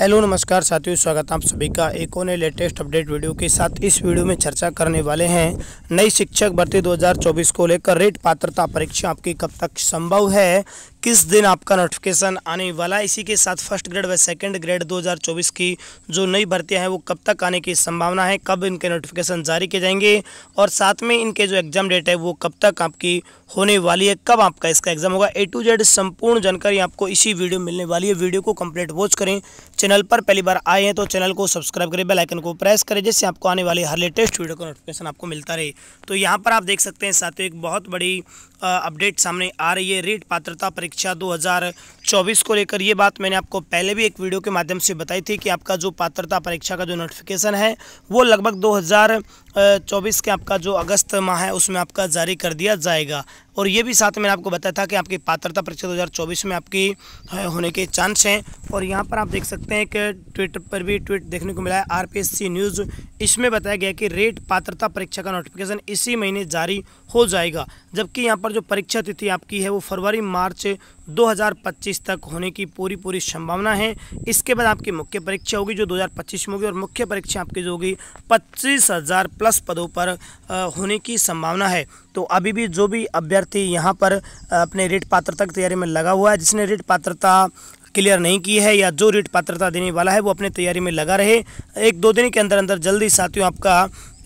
hello नमस्कार साथियों स्वागत है आप सभी का एक और लेटेस्ट अपडेट वीडियो के साथ इस वीडियो में चर्चा करने वाले हैं नई शिक्षक भर्ती 2024 को लेकर रेट पात्रता परीक्षा आपकी कब तक संभव है किस दिन आपका नोटिफिकेशन आने वाला है इसी के साथ फर्स्ट ग्रेड व सेकंड ग्रेड 2024 की जो नई भर्तियां हैं वो कब तक आने की संभावना है कब इनके नोटिफिकेशन जारी किए जाएंगे और साथ में इनके जो एग्ज़ाम डेट है वो कब तक आपकी होने वाली है कब आपका इसका एग्ज़ाम होगा ए टू जेड संपूर्ण जानकारी आपको इसी वीडियो में मिलने वाली है वीडियो को कंप्लीट वॉच करें चैनल पर पहली बार आए हैं तो चैनल को सब्सक्राइब करें बेलाइकन को प्रेस करें जिससे आपको आने वाली हर लेटेस्ट वीडियो का नोटिफिकेशन आपको मिलता रहे तो यहाँ पर आप देख सकते हैं साथियों एक बहुत बड़ी अपडेट सामने आ रही है रीट पात्रता परीक्षा 2024 को लेकर ये बात मैंने आपको पहले भी एक वीडियो के माध्यम से बताई थी कि आपका जो पात्रता परीक्षा का जो नोटिफिकेशन है वो लगभग दो चौबीस के आपका जो अगस्त माह है उसमें आपका जारी कर दिया जाएगा और ये भी साथ में आपको बताया था कि आपकी पात्रता परीक्षा दो में आपकी होने के चांस हैं और यहाँ पर आप देख सकते हैं कि ट्विटर पर भी ट्वीट देखने को मिला है आर न्यूज़ इसमें बताया गया कि रेट पात्रता परीक्षा का नोटिफिकेशन इसी महीने जारी हो जाएगा जबकि यहाँ पर जो परीक्षा तिथि आपकी है वो फरवरी मार्च 2025 तक होने की पूरी पूरी संभावना है इसके बाद आपकी मुख्य परीक्षा होगी जो 2025 में होगी और मुख्य परीक्षा आपकी जो होगी पच्चीस हज़ार प्लस पदों पर होने की संभावना है तो अभी भी जो भी अभ्यर्थी यहाँ पर अपने रेट पात्रता की तैयारी में लगा हुआ है जिसने रेट पात्रता क्लियर नहीं की है या जो रेट पात्रता देने वाला है वो अपने तैयारी में लगा रहे एक दो दिन के अंदर अंदर जल्दी साथियों आपका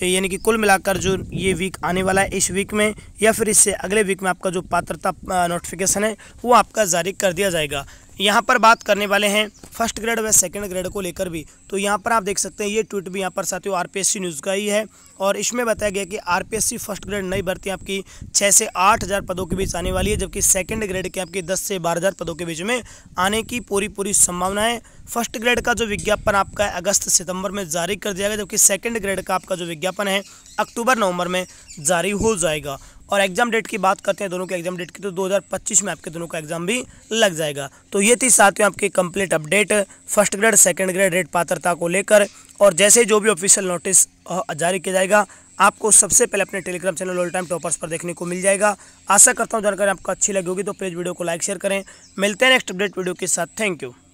यानी कि कुल मिलाकर जो ये वीक आने वाला है इस वीक में या फिर इससे अगले वीक में आपका जो पात्रता नोटिफिकेशन है वो आपका जारी कर दिया जाएगा यहाँ पर बात करने वाले हैं फर्स्ट ग्रेड व सेकेंड ग्रेड को लेकर भी तो यहाँ पर आप देख सकते हैं ये ट्वीट भी यहाँ पर साथियों आरपीएससी न्यूज़ का ही है और इसमें बताया गया कि आरपीएससी फर्स्ट ग्रेड नई भर्ती आपकी छः से आठ हज़ार पदों के बीच आने वाली है जबकि सेकेंड ग्रेड की आपकी दस से बारह हज़ार पदों के बीच में आने की पूरी पूरी संभावना है फर्स्ट ग्रेड का जो विज्ञापन आपका अगस्त सितंबर में जारी कर दिया गया जबकि सेकेंड ग्रेड का आपका जो विज्ञापन है अक्टूबर नवंबर में जारी हो जाएगा और एग्जाम डेट की बात करते हैं दोनों के एग्जाम डेट की तो 2025 में आपके दोनों का एग्जाम भी लग जाएगा तो ये थी साथियों आपके complete update first grade second grade rate पात्रता को लेकर और जैसे जो भी ऑफिशियल नोटिस जारी किया जाएगा आपको सबसे पहले अपने Telegram channel all time toppers पर देखने को मिल जाएगा आशा करता हूँ जानकारी आपको अच्छी लगी होगी तो प्लीज़ वीडियो को लाइक शेयर करें मिलते हैं नेक्स्ट अपडेट वीडियो के साथ थैंक यू